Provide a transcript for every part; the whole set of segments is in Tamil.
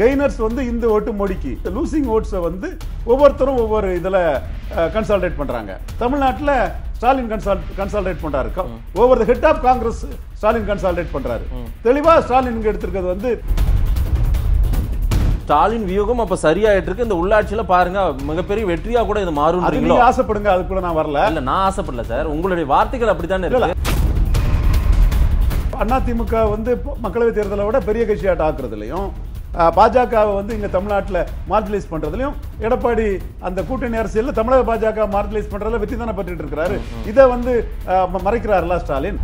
கெய்னர்ஸ் வந்து இந்த ஓட்டு மோடிக்கு லூசிங் ஓட்ஸை வந்து ஒவ்வொருத்தரும் ஒவ்வொரு இதில் கன்சால்டேட் பண்ணுறாங்க தமிழ்நாட்டில் ஸ்டாலின் கன்சால் கன்சால்டேட் பண்ணுறாரு ஒவ்வொரு the head of Congress Stalin consolidate பண்ணுறாரு தெளிவாக ஸ்டாலின் எடுத்திருக்கிறது வந்து ஸ்டாலின் வியூகம் அப்ப சரியாயிட்டு இருக்கு இந்த உள்ளாட்சியில பாருங்க மிகப்பெரிய வெற்றியா கூட இது மாறும் நீங்க ஆசைப்படுங்க அதுக்குள்ள நான் வரல இல்ல நான் ஆசைப்படல சார் உங்களுடைய வார்த்தைகள் அப்படித்தான் இருக்கு அதிமுக வந்து மக்களவைத் தேர்தலை விட பெரிய கட்சியாட்ட ஆக்குறதுலையும் பாஜகவை வந்து இங்கே தமிழ்நாட்டில் மார்ஜினைஸ் பண்ணுறதுலையும் எடப்பாடி அந்த கூட்டணி அரசியலில் தமிழக பாஜக மார்ஜினைஸ் பண்ணுறதுல வெற்றி தானே பற்றிட்டு இருக்கிறாரு இதை வந்து மறைக்கிறார்ல ஸ்டாலின்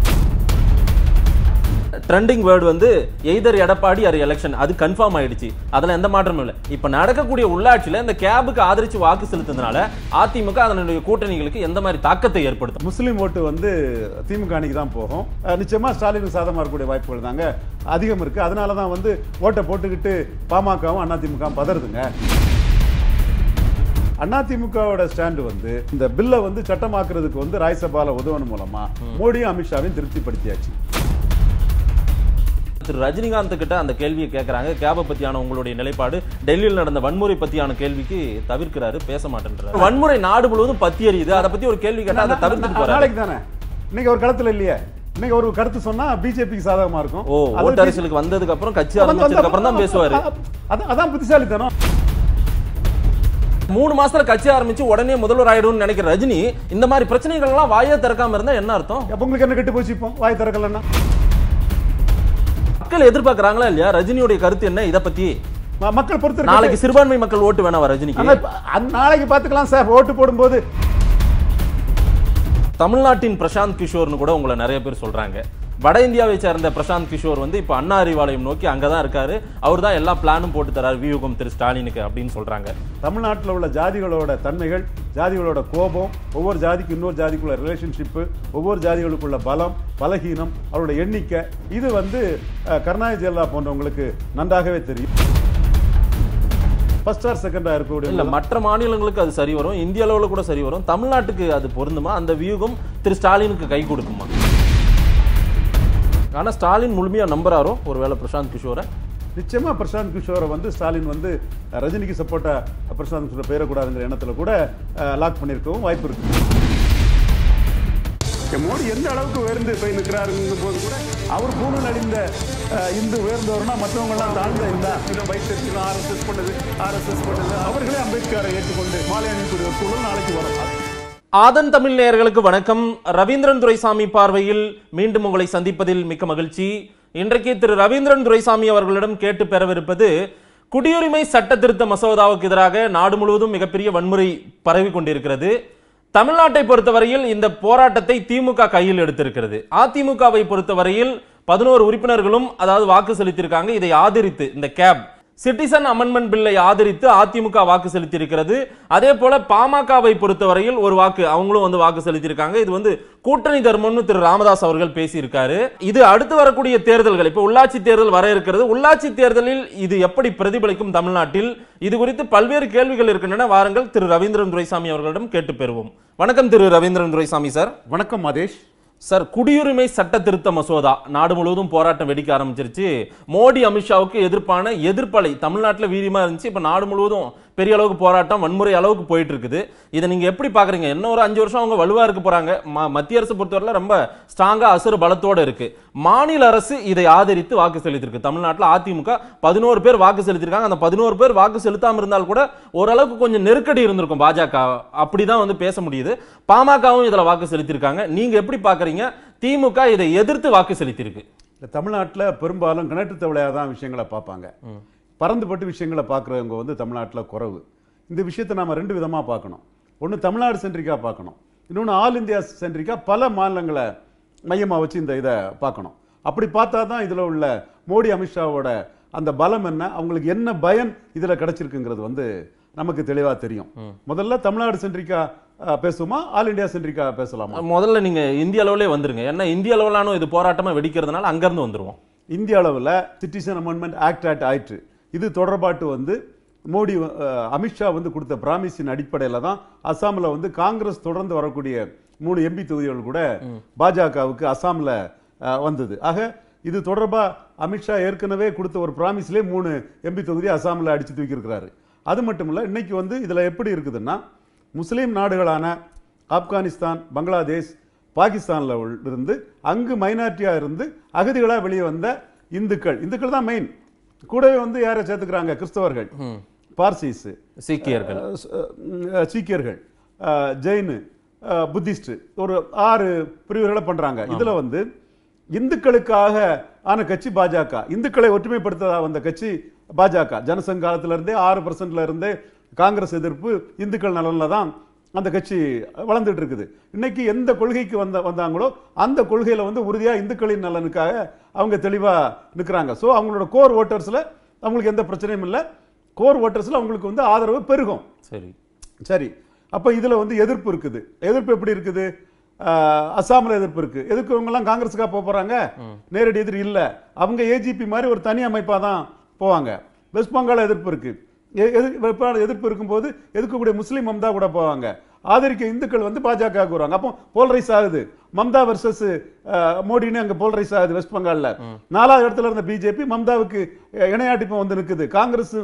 ட்ரெண்டிங் வேர்டு வந்து எய்தர் எடப்பாடி ஆர் எலெக்ஷன் அது கன்ஃபார்ம் ஆயிடுச்சு அதில் எந்த மாற்றமும் இல்லை இப்போ நடக்கக்கூடிய உள்ளாட்சியில் இந்த கேபுக்கு ஆதரித்து வாக்கு செலுத்துனால அதிமுக அதனுடைய கூட்டணிகளுக்கு எந்த மாதிரி தாக்கத்தை ஏற்படுத்தும் முஸ்லீம் ஓட்டு வந்து திமுக அணிக்கு தான் போகும் நிச்சயமாக ஸ்டாலின் சாதமாக இருக்கக்கூடிய வாய்ப்புகள் தாங்க அதிகம் இருக்குது அதனால தான் வந்து ஓட்டை போட்டுக்கிட்டு பாமகவும் அதிமுகவும் பதறுதுங்க அதிமுகவோட ஸ்டாண்டு வந்து இந்த பில்லை வந்து சட்டமாக்குறதுக்கு வந்து ராஜ்யசபால உதவன் மூலமா மோடியும் அமித்ஷாவையும் திருப்திப்படுத்தியாச்சு திரு ரஜினிகாந்த் கிட்ட அந்த கேள்வியை கேட்குறாங்க கேபை பத்தியான உங்களுடைய நிலைப்பாடு டெல்லியில் நடந்த வன்முறை பத்தியான கேள்விக்கு தவிர்க்கிறாரு பேச மாட்டேன்றாரு வன்முறை நாடு முழுவதும் பத்தி அறியுது அதை பத்தி ஒரு கேள்வி கேட்டால் அதை தானே இன்னைக்கு ஒரு களத்தில் இல்லையே இன்னைக்கு ஒரு கருத்து சொன்னா பிஜேபிக்கு சாதகமா இருக்கும் ஓ வந்ததுக்கு அப்புறம் கட்சி ஆரம்பிச்சதுக்கு அப்புறம் தான் பேசுவாரு அதான் புத்திசாலித்தனம் மூணு மாசத்துல கட்சி ஆரம்பிச்சு உடனே முதல்வர் ஆயிடும்னு நினைக்கிற ரஜினி இந்த மாதிரி பிரச்சனைகள் எல்லாம் வாயை திறக்காம இருந்தா என்ன அர்த்தம் உங்களுக்கு என்ன கெட்டு போச்சு இப்போ வாய் திறக்கலன்னா மக்கள் எதிர்பார்க்கறாங்களா இல்லையா ரஜினியுடைய கருத்து என்ன இதை பத்தி மக்கள் பொறுத்து நாளைக்கு சிறுபான்மை மக்கள் ஓட்டு வேணாம் ரஜினிக்கு நாளைக்கு பாத்துக்கலாம் சார் ஓட்டு போடும்போது தமிழ்நாட்டின் பிரசாந்த் கிஷோர்னு கூட உங்களை நிறைய பேர் சொல்றாங்க வட இந்தியாவை சேர்ந்த பிரசாந்த் கிஷோர் வந்து இப்போ அண்ணா அறிவாலயம் நோக்கி அங்கே தான் இருக்காரு அவர் தான் எல்லா பிளானும் போட்டு தரார் வியூகம் திரு ஸ்டாலினுக்கு அப்படின்னு சொல்றாங்க தமிழ்நாட்டில் உள்ள ஜாதிகளோட தன்மைகள் ஜாதிகளோட கோபம் ஒவ்வொரு ஜாதிக்கு இன்னொரு ஜாதிக்குள்ள ரிலேஷன்ஷிப்பு ஒவ்வொரு ஜாதிகளுக்குள்ள பலம் பலகீனம் அவரோட எண்ணிக்கை இது வந்து கருணாநிதி ஜெயலலிதா போன்றவங்களுக்கு நன்றாகவே தெரியும் ஃபர்ஸ்ட் ஆர் செகண்டாக இருக்கக்கூடிய இல்லை மற்ற மாநிலங்களுக்கு அது சரி வரும் இந்திய அளவில் கூட சரி வரும் தமிழ்நாட்டுக்கு அது பொருந்துமா அந்த வியூகம் திரு ஸ்டாலினுக்கு கை கொடுக்குமா ஆனால் ஸ்டாலின் முழுமையாக நம்புறாரோ ஒரு வேளை பிரசாந்த் கிஷோரை நிச்சயமாக பிரசாந்த் கிஷோரை வந்து ஸ்டாலின் வந்து ரஜினிக்கு சப்போர்ட்டாக பிரசாந்த் கிஷோரை பெயரக்கூடாதுங்கிற எண்ணத்தில் கூட லாக் பண்ணியிருக்கவும் வாய்ப்பு இருக்குது மோடி எந்த அளவுக்கு உயர்ந்து போய் நிற்கிறாருங்கும் போது கூட அவர் பூணு அடிந்த இந்து உயர்ந்தவர்னா மற்றவங்கெல்லாம் தாழ்ந்த இந்த இன்னும் வைத்திருக்கணும் ஆர்எஸ்எஸ் பண்ணுது ஆர்எஸ்எஸ் பண்ணுது அவர்களே அம்பேத்கரை ஏற்றுக்கொண்டு மாலை அணிக்கூடிய சூழல் நாளைக்கு வரும் ஆதன் தமிழ் நேயர்களுக்கு வணக்கம் ரவீந்திரன் துரைசாமி பார்வையில் மீண்டும் உங்களை சந்திப்பதில் மிக்க மகிழ்ச்சி இன்றைக்கு திரு ரவீந்திரன் துரைசாமி அவர்களிடம் கேட்டு பெறவிருப்பது குடியுரிமை சட்ட திருத்த மசோதாவுக்கு எதிராக நாடு முழுவதும் மிகப்பெரிய வன்முறை பரவி கொண்டிருக்கிறது தமிழ்நாட்டை பொறுத்தவரையில் இந்த போராட்டத்தை திமுக கையில் எடுத்திருக்கிறது அதிமுகவை பொறுத்தவரையில் பதினோரு உறுப்பினர்களும் அதாவது வாக்கு செலுத்தியிருக்காங்க இதை ஆதரித்து இந்த கேப் சிட்டிசன் அமெண்ட்மெண்ட் பில்லை ஆதரித்து அதிமுக வாக்கு செலுத்தியிருக்கிறது அதே போல பாமகவை பொறுத்தவரையில் ஒரு வாக்கு அவங்களும் வந்து வாக்கு செலுத்தியிருக்காங்க இது வந்து கூட்டணி தர்மம்னு திரு ராமதாஸ் அவர்கள் பேசியிருக்காரு இது அடுத்து வரக்கூடிய தேர்தல்கள் இப்போ உள்ளாட்சி தேர்தல் வர இருக்கிறது உள்ளாட்சி தேர்தலில் இது எப்படி பிரதிபலிக்கும் தமிழ்நாட்டில் இது குறித்து பல்வேறு கேள்விகள் இருக்கின்றன வாருங்கள் திரு ரவீந்திரன் துரைசாமி அவர்களிடம் கேட்டு பெறுவோம் வணக்கம் திரு ரவீந்திரன் துரைசாமி சார் வணக்கம் மதேஷ் சார் குடியுரிமை சட்ட திருத்த மசோதா நாடு முழுவதும் போராட்டம் வெடிக்க ஆரம்பிச்சிருச்சு மோடி அமித்ஷாவுக்கு எதிர்ப்பான எதிர்ப்பலை தமிழ்நாட்டில் வீரியமாக இருந்துச்சு இப்போ நாடு முழுவதும் பெரிய அளவுக்கு போராட்டம் வன்முறை அளவுக்கு போயிட்டு இருக்குது இதை நீங்கள் எப்படி பார்க்குறீங்க இன்னொரு அஞ்சு வருஷம் அவங்க வலுவா இருக்க போறாங்க மத்திய அரசு பொறுத்தவரையில் ரொம்ப ஸ்ட்ராங்காக அசுறு பலத்தோடு இருக்குது மாநில அரசு இதை ஆதரித்து வாக்கு செலுத்திருக்கு தமிழ்நாட்டில் அதிமுக பதினோரு பேர் வாக்கு செலுத்திருக்காங்க அந்த பதினோரு பேர் வாக்கு செலுத்தாமல் இருந்தால் கூட ஓரளவுக்கு கொஞ்சம் நெருக்கடி இருந்திருக்கும் பாஜக அப்படி தான் வந்து பேச முடியுது பாமகவும் இதில் வாக்கு செலுத்தியிருக்காங்க நீங்கள் எப்படி பார்க்குறீங்க திமுக இதை எதிர்த்து வாக்கு செலுத்தியிருக்கு தமிழ்நாட்டில் பெரும்பாலும் கிணற்று தவளையாக தான் விஷயங்களை பார்ப்பாங்க பறந்துபட்டு விஷயங்களை பார்க்குறவங்க வந்து தமிழ்நாட்டில் குறவு இந்த விஷயத்தை நாம் ரெண்டு விதமாக பார்க்கணும் ஒன்று தமிழ்நாடு சென்ட்ரிக்காக பார்க்கணும் இன்னொன்று ஆல் இந்தியா சென்ட்ரிக்காக பல மாநிலங்களை மையமாக வச்சு இந்த இதை பார்க்கணும் அப்படி பார்த்தா தான் இதில் உள்ள மோடி அமித்ஷாவோட அந்த பலம் என்ன அவங்களுக்கு என்ன பயன் இதில் கிடச்சிருக்குங்கிறது வந்து நமக்கு தெளிவாக தெரியும் முதல்ல தமிழ்நாடு சென்ட்ரிக்கா பேசுமா ஆல் இண்டியா சென்ட்ரிக்கா பேசலாமா முதல்ல நீங்கள் இந்திய அளவிலே வந்துருங்க ஏன்னா இந்திய அளவிலான இது போராட்டமாக வெடிக்கிறதுனால அங்கேருந்து வந்துடுவோம் இந்திய அளவில் சிட்டிசன் அமெண்ட்மெண்ட் ஆக்ட் ஆக்ட் ஆயிற்று இது தொடர்பாட்டு வந்து மோடி அமித்ஷா வந்து கொடுத்த பிராமிஸின் அடிப்படையில் தான் அசாமில் வந்து காங்கிரஸ் தொடர்ந்து வரக்கூடிய மூணு எம்பி தொகுதிகள் கூட பாஜகவுக்கு அசாமில் வந்தது ஆக இது தொடர்பாக அமித்ஷா ஏற்கனவே கொடுத்த ஒரு பிராமிஸ்லேயே மூணு எம்பி தொகுதி அசாமில் அடித்து தூக்கியிருக்கிறாரு அது மட்டும் இல்லை இன்றைக்கி வந்து இதில் எப்படி இருக்குதுன்னா முஸ்லீம் நாடுகளான ஆப்கானிஸ்தான் பங்களாதேஷ் பாகிஸ்தானில் இருந்து அங்கு மைனாரிட்டியாக இருந்து அகதிகளாக வெளியே வந்த இந்துக்கள் இந்துக்கள் தான் மெயின் கூடவே வந்து யாரை சேர்த்துக்கிறாங்க கிறிஸ்தவர்கள் பார்சிஸ் சீக்கியர்கள் சீக்கியர்கள் ஜெயினு புத்திஸ்ட் ஒரு ஆறு பிரிவுகளை பண்றாங்க இதுல வந்து இந்துக்களுக்காக ஆன கட்சி பாஜக இந்துக்களை ஒற்றுமைப்படுத்த வந்த கட்சி பாஜக ஜனசங்க ஆறு பர்சன்ட்ல இருந்தே காங்கிரஸ் எதிர்ப்பு இந்துக்கள் நலனில் தான் அந்த கட்சி வளர்ந்துட்டு இருக்குது இன்னைக்கு எந்த கொள்கைக்கு வந்த வந்தாங்களோ அந்த கொள்கையில் வந்து உறுதியாக இந்துக்களின் நலனுக்காக அவங்க தெளிவாக நிற்கிறாங்க ஸோ அவங்களோட கோர் ஓட்டர்ஸில் அவங்களுக்கு எந்த பிரச்சனையும் இல்லை கோர் ஓட்டர்ஸில் அவங்களுக்கு வந்து ஆதரவு பெருகும் சரி சரி அப்போ இதில் வந்து எதிர்ப்பு இருக்குது எதிர்ப்பு எப்படி இருக்குது அசாமில் எதிர்ப்பு இருக்கு எதிர்க்கிறவங்கலாம் காங்கிரஸுக்காக போக போகிறாங்க நேரடி எதிர் இல்லை அவங்க ஏஜிபி மாதிரி ஒரு தனி அமைப்பாக தான் போவாங்க வெஸ்ட் பெங்கால் எதிர்ப்பு இருக்குது எதிர்ப்பான எதிர்ப்பு இருக்கும்போது எதிர்க்கக்கூடிய முஸ்லீம் மம்தா கூட போவாங்க ஆதரிக்க இந்துக்கள் வந்து பாஜக வருவாங்க அப்போ போல்ரைஸ் ஆகுது மம்தா வர்சஸ் மோடின்னு அங்கே போல்ரைஸ் ஆகுது வெஸ்ட் பெங்காலில் நாலாவது இடத்துல இருந்த பிஜேபி மம்தாவுக்கு இணையாட்டிப்பம் வந்து நிற்குது காங்கிரஸ்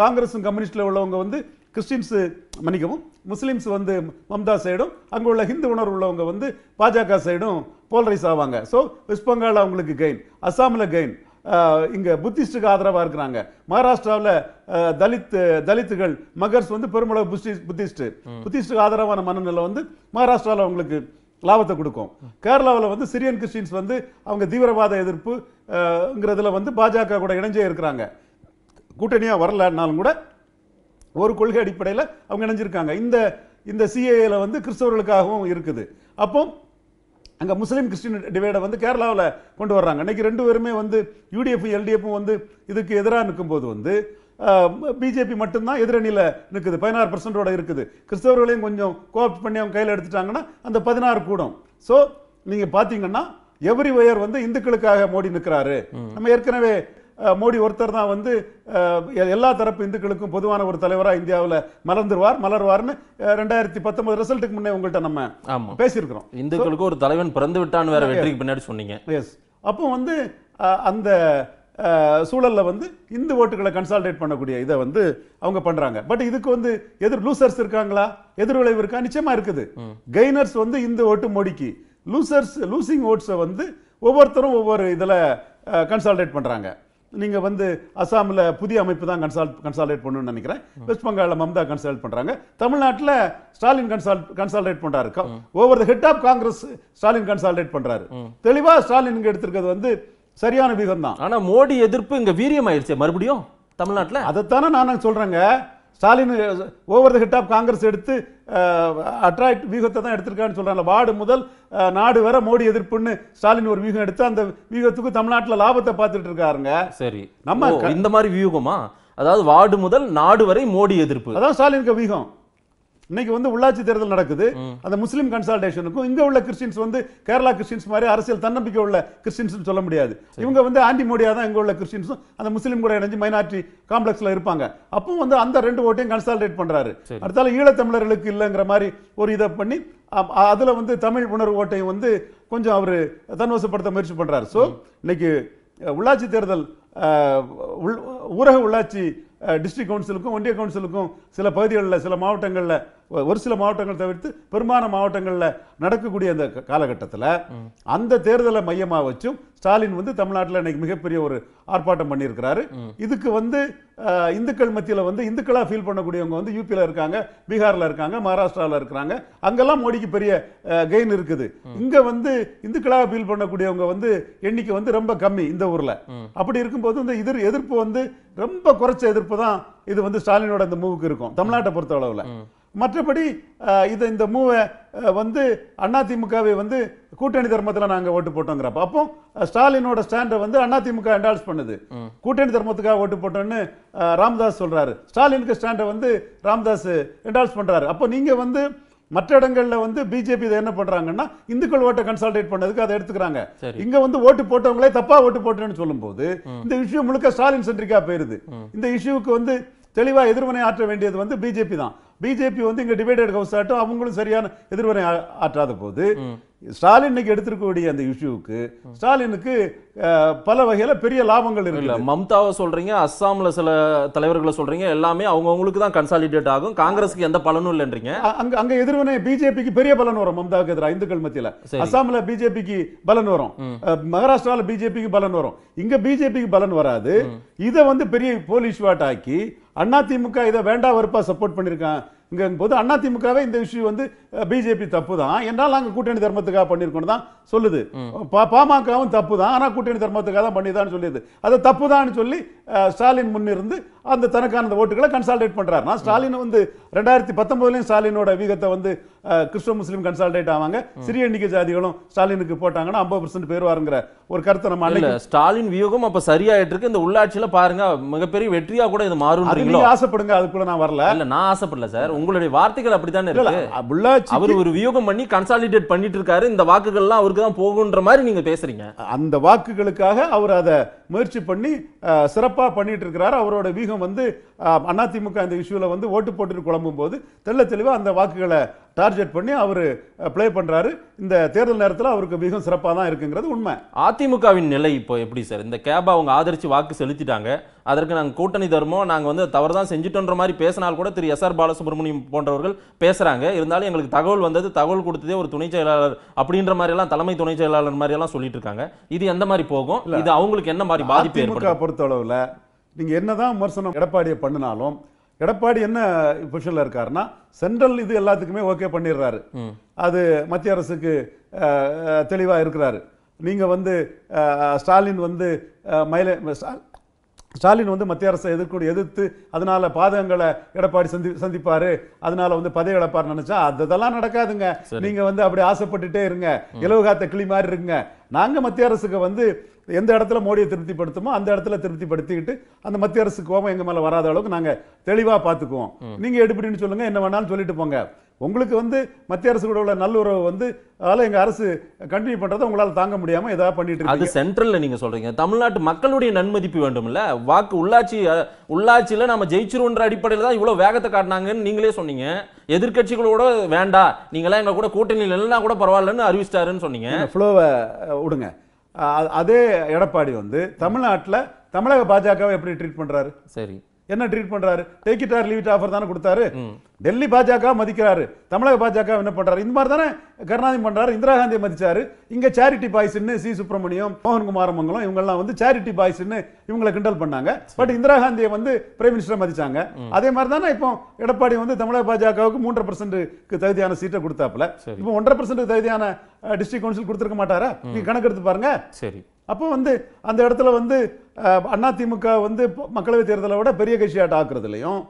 காங்கிரஸும் கம்யூனிஸ்டில் உள்ளவங்க வந்து கிறிஸ்டின்ஸு மன்னிக்கவும் முஸ்லீம்ஸ் வந்து மம்தா சைடும் அங்கே உள்ள ஹிந்து உணர்வு உள்ளவங்க வந்து பாஜக சைடும் போல்ரைஸ் ஆவாங்க ஸோ வெஸ்ட் பெங்கால் அவங்களுக்கு கெயின் அஸ்ஸாமில் கெயின் இங்கே புத்திஸ்டுக்கு ஆதரவாக இருக்கிறாங்க மகாராஷ்டிராவில் தலித் தலித்துகள் மகர்ஸ் வந்து பெருமளவு புத்திஸ்ட் புத்திஸ்ட்டு புத்திஸ்டுக்கு ஆதரவான மனநிலை வந்து மகாராஷ்டிராவில் அவங்களுக்கு லாபத்தை கொடுக்கும் கேரளாவில் வந்து சிரியன் கிறிஸ்டின்ஸ் வந்து அவங்க தீவிரவாத எதிர்ப்புங்கிறதுல வந்து பாஜக கூட இணைஞ்சே இருக்கிறாங்க கூட்டணியாக வரலன்னாலும் கூட ஒரு கொள்கை அடிப்படையில் அவங்க இணைஞ்சிருக்காங்க இந்த இந்த சிஏஏல வந்து கிறிஸ்தவர்களுக்காகவும் இருக்குது அப்போ அங்கே முஸ்லீம் கிறிஸ்டின் டிவைடை வந்து கேரளாவில் கொண்டு வர்றாங்க அன்னைக்கு ரெண்டு பேருமே வந்து யூடிஎஃப் எல்டிஎஃப் வந்து இதுக்கு எதிராக நிற்கும்போது வந்து பிஜேபி மட்டும்தான் எதிரணியில் நிற்குது பதினாறு பர்சன்டோட இருக்குது கிறிஸ்தவர்களையும் கொஞ்சம் கோஆப்ட் பண்ணி அவங்க கையில் எடுத்துட்டாங்கன்னா அந்த பதினாறு கூடும் ஸோ நீங்கள் பார்த்தீங்கன்னா எவ்ரி ஒயர் வந்து இந்துக்களுக்காக மோடி நிற்கிறாரு நம்ம ஏற்கனவே மோடி ஒருத்தர் தான் வந்து எல்லா தரப்பு இந்துக்களுக்கும் பொதுவான ஒரு தலைவராக இந்தியாவில் மலர்ந்துருவார் மலர்வார்னு ரெண்டாயிரத்தி பத்தொன்பது ரிசல்ட்டுக்கு முன்னே உங்கள்கிட்ட நம்ம பேசியிருக்கிறோம் இந்துக்களுக்கு ஒரு தலைவன் பிறந்து விட்டான்னு வேற வெற்றிக்கு பின்னாடி சொன்னீங்க எஸ் அப்போ வந்து அந்த சூழலில் வந்து இந்து ஓட்டுகளை கன்சால்டேட் பண்ணக்கூடிய இதை வந்து அவங்க பண்ணுறாங்க பட் இதுக்கு வந்து எதிர் லூசர்ஸ் இருக்காங்களா எதிர்விளைவு இருக்கா நிச்சயமாக இருக்குது கெய்னர்ஸ் வந்து இந்து ஓட்டு மோடிக்கு லூசர்ஸ் லூசிங் ஓட்ஸை வந்து ஒவ்வொருத்தரும் ஒவ்வொரு இதில் கன்சால்டேட் பண்ணுறாங்க நீங்கள் வந்து அசாமில் புதிய அமைப்பு தான் கன்சால்ட் கன்சால்டேட் பண்ணணும்னு நினைக்கிறேன் வெஸ்ட் பெங்காலில் மம்தா கன்சால்ட் பண்ணுறாங்க தமிழ்நாட்டில் ஸ்டாலின் கன்சால்ட் கன்சால்டேட் பண்ணுறாரு over the head of Congress Stalin consolidate பண்ணுறாரு தெளிவாக ஸ்டாலின் இங்க எடுத்திருக்கிறது வந்து சரியான விதம் தான் ஆனால் மோடி எதிர்ப்பு இங்கே வீரியம் ஆயிடுச்சு மறுபடியும் தமிழ்நாட்டில் அதைத்தானே நான் சொல்கிறேங்க Stalin over the head of Congress எடுத்து அட்ராக்ட் வியூகத்தை தான் எடுத்திருக்கான்னு சொல்கிறாங்க வார்டு முதல் நாடு வர மோடி எதிர்ப்புன்னு ஸ்டாலின் ஒரு வியூகம் எடுத்து அந்த வியூகத்துக்கு தமிழ்நாட்டில் லாபத்தை பார்த்துட்டு இருக்காருங்க சரி நம்ம இந்த மாதிரி வியூகமா அதாவது வார்டு முதல் நாடு வரை மோடி எதிர்ப்பு அதான் ஸ்டாலினுக்கு வியூகம் இன்னைக்கு வந்து உள்ளாட்சி தேர்தல் நடக்குது அந்த முஸ்லீம் கன்சல்டேஷனுக்கும் இங்க உள்ள கிறிஸ்டின்ஸ் வந்து கேரளா கிறிஸ்டின்ஸ் மாதிரி அரசியல் தன்னம்பிக்கை உள்ள கிறிஸ்டின்ஸ் சொல்ல முடியாது இவங்க வந்து ஆண்டி மோடியா தான் இங்க உள்ள கிறிஸ்டின்ஸும் அந்த முஸ்லீம் கூட இணைஞ்சு மைனாரிட்டி காம்ப்ளெக்ஸ்ல இருப்பாங்க அப்பவும் வந்து அந்த ரெண்டு ஓட்டையும் கன்சால்டேட் பண்றாரு அடுத்தால ஈழத்தமிழர்களுக்கு இல்லைங்கிற மாதிரி ஒரு இதை பண்ணி அதுல வந்து தமிழ் உணர்வு ஓட்டையும் வந்து கொஞ்சம் அவர் தன்வசப்படுத்த முயற்சி பண்றாரு ஸோ இன்னைக்கு உள்ளாட்சி தேர்தல் ஊரக உள்ளாட்சி டிஸ்ட்ரிக்ட் கவுன்சிலுக்கும் ஒன்றிய கவுன்சிலுக்கும் சில பகுதிகளில் சில மாவட்டங்களில் ஒரு சில மாவட்டங்கள் தவிர்த்து பெரும்பாலான மாவட்டங்களில் நடக்கக்கூடிய அந்த காலகட்டத்தில் அந்த தேர்தலை மையமாக வச்சும் ஸ்டாலின் வந்து தமிழ்நாட்டில் இன்னைக்கு மிகப்பெரிய ஒரு ஆர்ப்பாட்டம் பண்ணியிருக்கிறாரு இதுக்கு வந்து இந்துக்கள் மத்தியில் வந்து இந்துக்களாக ஃபீல் பண்ணக்கூடியவங்க வந்து யூபியில் இருக்காங்க பீகாரில் இருக்காங்க மகாராஷ்டிராவில் இருக்கிறாங்க அங்கெல்லாம் மோடிக்கு பெரிய கெயின் இருக்குது இங்கே வந்து இந்துக்களாக ஃபீல் பண்ணக்கூடியவங்க வந்து எண்ணிக்கை வந்து ரொம்ப கம்மி இந்த ஊரில் அப்படி இருக்கும்போது இந்த எதிர் எதிர்ப்பு வந்து ரொம்ப குறைச்ச எதிர்ப்பு தான் இது வந்து ஸ்டாலினோட இந்த மூவுக்கு இருக்கும் தமிழ்நாட்டை பொறுத்த அளவில் மற்றபடி இது இந்த மூவை வந்து அதிமுகவை வந்து கூட்டணி தர்மத்தில் நாங்கள் ஓட்டு போட்டோங்கிறப்ப அப்போ ஸ்டாலினோட ஸ்டாண்டை வந்து அதிமுக என்டால்ஸ் பண்ணுது கூட்டணி தர்மத்துக்காக ஓட்டு போட்டோன்னு ராமதாஸ் சொல்கிறாரு ஸ்டாலினுக்கு ஸ்டாண்டை வந்து ராமதாஸ் என்டால்ஸ் பண்ணுறாரு அப்போ நீங்கள் வந்து மற்ற இடங்களில் வந்து பிஜேபி இதை என்ன பண்ணுறாங்கன்னா இந்துக்கள் ஓட்டை கன்சால்டேட் பண்ணதுக்கு அதை எடுத்துக்கிறாங்க இங்கே வந்து ஓட்டு போட்டவங்களே தப்பாக ஓட்டு போட்டேன்னு சொல்லும்போது இந்த இஷ்யூ முழுக்க ஸ்டாலின் சென்ட்ரிக்காக போயிருது இந்த இஷ்யூவுக்கு வந்து தெளிவாக எதிர்வினை ஆற்ற வேண்டியது வந்து பிஜேபி தான் பிஜேபி வந்து இங்கே டிவைடட் ஹவுஸ் ஆட்டும் அவங்களும் சரியான எதிர்வனை ஆற்றாத போது ஸ்டாலின் எடுத்திருக்கக்கூடிய அந்த இஷ்யூவுக்கு ஸ்டாலினுக்கு பல வகையில பெரிய லாபங்கள் இருக்குல்ல மம்தாவை சொல்றீங்க அஸ்ஸாம்ல சில தலைவர்களை சொல்றீங்க எல்லாமே அவங்கவுங்களுக்கு தான் கன்சாலிடேட் ஆகும் காங்கிரஸுக்கு எந்த பலனும் இல்லைன்றீங்க அங்க அங்க எதிர்வினை பிஜேபிக்கு பெரிய பலன் வரும் மம்தாவுக்கு எதிராக இந்துக்கள் மத்தியில அஸ்ஸாம்ல பிஜேபிக்கு பலன் வரும் மகாராஷ்டிரால பிஜேபிக்கு பலன் வரும் இங்க பிஜேபிக்கு பலன் வராது இதை வந்து பெரிய போலீஸ் வாட் ஆக்கி அதிமுக இதை வேண்டாம் வெறுப்பா சப்போர்ட் பண்ணியிருக்கான் இங்கே போது அதிமுகவே இந்த விஷயம் வந்து பிஜேபி தப்பு தான் என்றால் நாங்கள் கூட்டணி தர்மத்துக்காக பண்ணியிருக்கோம் தான் சொல்லுது பாமகவும் தப்பு தான் ஆனால் கூட்டணி தர்மத்துக்காக தான் பண்ணிதான் சொல்லியது அது தப்பு தான் சொல்லி ஸ்டாலின் முன்னிருந்து அந்த தனக்கான அந்த ஓட்டுகளை கன்சால்டேட் பண்ணுறாருனா ஸ்டாலின் வந்து ரெண்டாயிரத்தி பத்தொன்பதுலேயும் ஸ்டாலினோட வீகத்தை வந்து கிறிஸ்டோ முஸ்லீம் கன்சால்டேட் ஆவாங்க சிறிய எண்ணிக்கை ஜாதிகளும் ஸ்டாலினுக்கு போட்டாங்கன்னா ஐம்பது பர்சன்ட் வாருங்கிற ஒரு கருத்தை நம்ம அல்ல ஸ்டாலின் வியூகம் அப்ப சரியாயிட்டு இருக்கு இந்த உள்ளாட்சியில பாருங்க மிகப்பெரிய வெற்றியா கூட இது மாறும் நீங்க ஆசைப்படுங்க அதுக்குள்ள நான் வரல இல்ல நான் ஆசைப்படல சார் உங்களுடைய வார்த்தைகள் அப்படித்தானே இருக்கு உள்ளாட்சி அவர் ஒரு வியூகம் பண்ணி கன்சாலிடேட் பண்ணிட்டு இருக்காரு இந்த வாக்குகள்லாம் அவருக்கு தான் போகுன்ற மாதிரி நீங்க பேசுறீங்க அந்த வாக்குகளுக்காக அவர் அதை முயற்சி பண்ணி சிறப்பா பண்ணிட்டு இருக்கிறாரு அவரோட வியூகம் வந்து அதிமுக இந்த இஷ்யூவில் வந்து ஓட்டு போட்டுட்டு குழம்பும் போது தெல்ல தெளிவாக அந்த வாக்குகளை டார்கெட் பண்ணி அவர் ப்ளே பண்ணுறாரு இந்த தேர்தல் நேரத்தில் அவருக்கு மிகவும் சிறப்பாக தான் இருக்குங்கிறது உண்மை அதிமுகவின் நிலை இப்போ எப்படி சார் இந்த கேபை அவங்க ஆதரித்து வாக்கு செலுத்திட்டாங்க அதற்கு நாங்கள் கூட்டணி தருமோ நாங்கள் வந்து தவறு தான் செஞ்சுட்டோன்ற மாதிரி பேசினால் கூட திரு எஸ் ஆர் பாலசுப்ரமணியம் போன்றவர்கள் பேசுகிறாங்க இருந்தாலும் எங்களுக்கு தகவல் வந்தது தகவல் கொடுத்ததே ஒரு துணை செயலாளர் அப்படின்ற மாதிரிலாம் தலைமை துணை செயலாளர் மாதிரியெல்லாம் சொல்லிட்டு இருக்காங்க இது எந்த மாதிரி போகும் இது அவங்களுக்கு என்ன மாதிரி பாதிப்பு பொறுத்தளவில் நீங்கள் என்ன தான் விமர்சனம் எடப்பாடியை பண்ணினாலும் எடப்பாடி என்ன பொசிஷனில் இருக்காருன்னா சென்ட்ரல் இது எல்லாத்துக்குமே ஓகே பண்ணிடுறாரு அது மத்திய அரசுக்கு தெளிவாக இருக்கிறாரு நீங்கள் வந்து ஸ்டாலின் வந்து மயில ஸ்டாலின் வந்து மத்திய அரசை எதிர்கொண்டு எதிர்த்து அதனால பாதகங்களை எடப்பாடி சந்தி சந்திப்பாரு அதனால வந்து பதவி இழப்பார் நினைச்சா அதெல்லாம் நடக்காதுங்க நீங்க வந்து அப்படி ஆசைப்பட்டுட்டே இருங்க இலவு காத்த கிளி மாதிரி இருங்க நாங்க மத்திய அரசுக்கு வந்து எந்த இடத்துல மோடியை திருப்திப்படுத்துமோ அந்த இடத்துல திருப்திப்படுத்திக்கிட்டு அந்த மத்திய அரசு கோபம் எங்கள் மேலே வராத அளவுக்கு நாங்கள் தெளிவாக பார்த்துக்குவோம் நீங்கள் எடுப்படின்னு சொல்லுங்கள் என்ன வேணாலும் சொல்லிட்டு போங்க உங்களுக்கு வந்து மத்திய அரசு கூட உள்ள நல்லுறவு வந்து அதனால எங்க அரசு கண்டினியூ பண்றதை உங்களால தாங்க முடியாம ஏதாவது பண்ணிட்டு அது சென்ட்ரல்ல நீங்க சொல்றீங்க தமிழ்நாட்டு மக்களுடைய நன்மதிப்பு வேண்டும்ல வாக்கு உள்ளாட்சி உள்ளாட்சியில நம்ம ஜெயிச்சிருவோன்ற அடிப்படையில் தான் இவ்வளவு வேகத்தை காட்டினாங்கன்னு நீங்களே சொன்னீங்க எதிர்கட்சிகளோட வேண்டாம் நீங்களாம் எங்க கூட கூட்டணியில் இல்லைன்னா கூட பரவாயில்லன்னு அறிவிச்சிட்டாருன்னு சொன்னீங்க ஃப்ளோவை விடுங்க அதே எடப்பாடி வந்து தமிழ்நாட்டில் தமிழக பாஜகவை எப்படி ட்ரீட் பண்ணுறாரு சரி என்ன ட்ரீட் பண்றாரு take it or leave it offer தானே கொடுத்தாரு டெல்லி பாஜக மதிக்கிறாரு தமிழக பாஜக என்ன பண்றாரு இந்த மாதிரி தானே கருணாநிதி பண்றாரு இந்திரா காந்தியை மதிச்சாரு இங்க சேரிட்டி பாய்ஸ்ன்னு சி சுப்பிரமணியம் மோகன் இவங்க எல்லாம் வந்து சேரிட்டி பாய்ஸ்ன்னு இவங்களை கிண்டல் பண்ணாங்க பட் இந்திரா காந்தியை வந்து பிரைம் மினிஸ்டர் மதிச்சாங்க அதே மாதிரி தானே இப்போ எடப்பாடி வந்து தமிழக பாஜகவுக்கு மூன்றரை பர்சன்ட்டுக்கு தகுதியான சீட்டை கொடுத்தாப்புல இப்போ ஒன்றரை பர்சன்ட் தகுதியான டிஸ்ட்ரிக்ட் கவுன்சில் கொடுத்துருக்க மாட்டாரா நீங்க கணக்கு எடுத்து பாருங்க சரி அப்போ வந்து அந்த இடத்துல வந்து அதிமுக வந்து மக்களவைத் தேர்தலை விட பெரிய கட்சியாக டாக்குறதுலையும்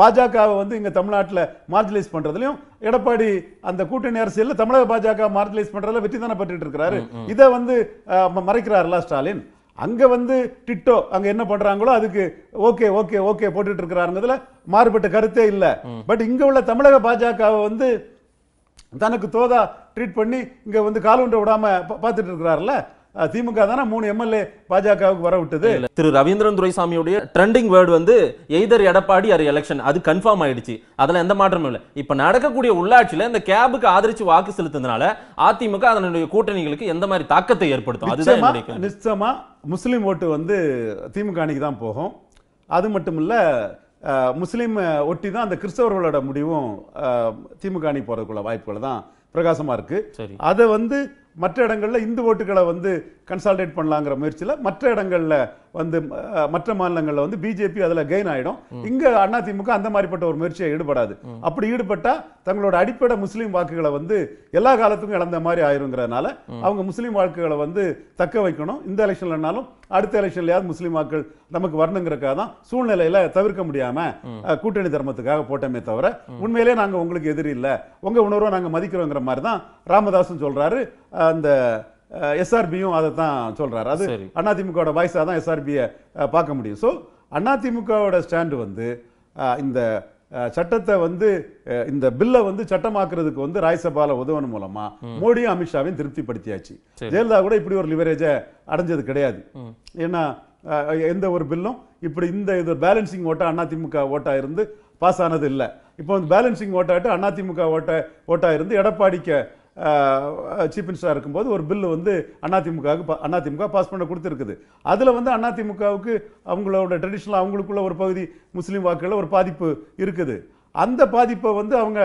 பாஜகவை வந்து இங்கே தமிழ்நாட்டில் மார்ஜிலைஸ் பண்ணுறதுலையும் எடப்பாடி அந்த கூட்டணி அரசியலில் தமிழக பாஜக மார்ஜிலைஸ் பண்ணுறதுல வெற்றி தானே பெற்றுட்டு இருக்கிறாரு இதை வந்து மறைக்கிறாருல ஸ்டாலின் அங்கே வந்து டிட்டோ அங்கே என்ன பண்ணுறாங்களோ அதுக்கு ஓகே ஓகே ஓகே போட்டுட்டு இருக்கிறாருங்கிறதுல மாறுபட்ட கருத்தே இல்லை பட் இங்கே உள்ள தமிழக பாஜகவை வந்து தனக்கு தோதா ட்ரீட் பண்ணி இங்கே வந்து கால் காலொன்றை விடாமல் பார்த்துட்டு இருக்கிறாருல திமுக தானே மூணு எம்எல்ஏ பாஜகவுக்கு வர விட்டது திரு ரவீந்திரன் துரைசாமியுடைய ட்ரெண்டிங் வேர்டு வந்து எய்தர் எடப்பாடி அரு எலெக்ஷன் அது கன்ஃபார்ம் ஆயிடுச்சு அதில் எந்த மாற்றமும் இல்லை இப்போ நடக்கக்கூடிய உள்ளாட்சியில் இந்த கேபுக்கு ஆதரிச்சு வாக்கு செலுத்தினால அதிமுக அதனுடைய கூட்டணிகளுக்கு எந்த மாதிரி தாக்கத்தை ஏற்படுத்தும் அதுதான் நிச்சயமா முஸ்லீம் ஓட்டு வந்து திமுக அணிக்கு தான் போகும் அது மட்டும் இல்லை முஸ்லீம் ஒட்டி தான் அந்த கிறிஸ்தவர்களோட முடிவும் திமுக அணி போகிறதுக்குள்ள வாய்ப்புகள் தான் பிரகாசமாக இருக்குது அதை வந்து மற்ற இடங்களில் இந்து ஓட்டுகளை வந்து கன்சால்டேட் பண்ணலாங்கிற முயற்சியில் மற்ற இடங்களில் வந்து மற்ற மாநிலங்களில் வந்து பிஜேபி அதில் கெயின் ஆகிடும் இங்கே அதிமுக அந்த மாதிரிப்பட்ட ஒரு முயற்சியை ஈடுபடாது அப்படி ஈடுபட்டால் தங்களோட அடிப்படை முஸ்லீம் வாக்குகளை வந்து எல்லா காலத்துக்கும் இழந்த மாதிரி ஆயிருங்கிறதுனால அவங்க முஸ்லீம் வாக்குகளை வந்து தக்க வைக்கணும் இந்த எலெக்ஷன்லனாலும் அடுத்த எலெக்ஷன்லையாவது முஸ்லீம் வாக்கள் நமக்கு வரணுங்கிறக்காக தான் சூழ்நிலையில் தவிர்க்க முடியாமல் கூட்டணி தர்மத்துக்காக போட்டோமே தவிர உண்மையிலே நாங்கள் உங்களுக்கு எதிரி இல்லை உங்கள் உணர்வை நாங்கள் மதிக்கிறோங்கிற மாதிரி தான் ராமதாசன் சொல்கிறாரு அந்த எஸ்ஆர்பியும் அதை தான் சொல்கிறார் அது அதிமுகவோட வாய்ஸாக தான் எஸ்ஆர்பியை பார்க்க முடியும் ஸோ அதிமுகவோட ஸ்டாண்டு வந்து இந்த சட்டத்தை வந்து இந்த பில்லை வந்து சட்டமாக்குறதுக்கு வந்து ராஜ்யசபால உதவன் மூலமா மோடியும் அமித்ஷாவையும் திருப்திப்படுத்தியாச்சு ஜெயலலிதா கூட இப்படி ஒரு லிவரேஜை அடைஞ்சது கிடையாது ஏன்னா எந்த ஒரு பில்லும் இப்படி இந்த இது பேலன்சிங் ஓட்டா அதிமுக ஓட்டா இருந்து பாஸ் ஆனது இல்லை இப்போ வந்து பேலன்சிங் ஓட்டாட்டு அதிமுக ஓட்ட ஓட்டா இருந்து எடப்பாடிக்க சீஃப் மினிஸ்டராக இருக்கும்போது ஒரு பில்லு வந்து அதிமுகவுக்கு அதிமுக பாஸ் பண்ண கொடுத்துருக்குது அதில் வந்து அதிமுகவுக்கு அவங்களோட ட்ரெடிஷ்னல் அவங்களுக்குள்ள ஒரு பகுதி முஸ்லீம் வாக்குகளில் ஒரு பாதிப்பு இருக்குது அந்த பாதிப்பை வந்து அவங்க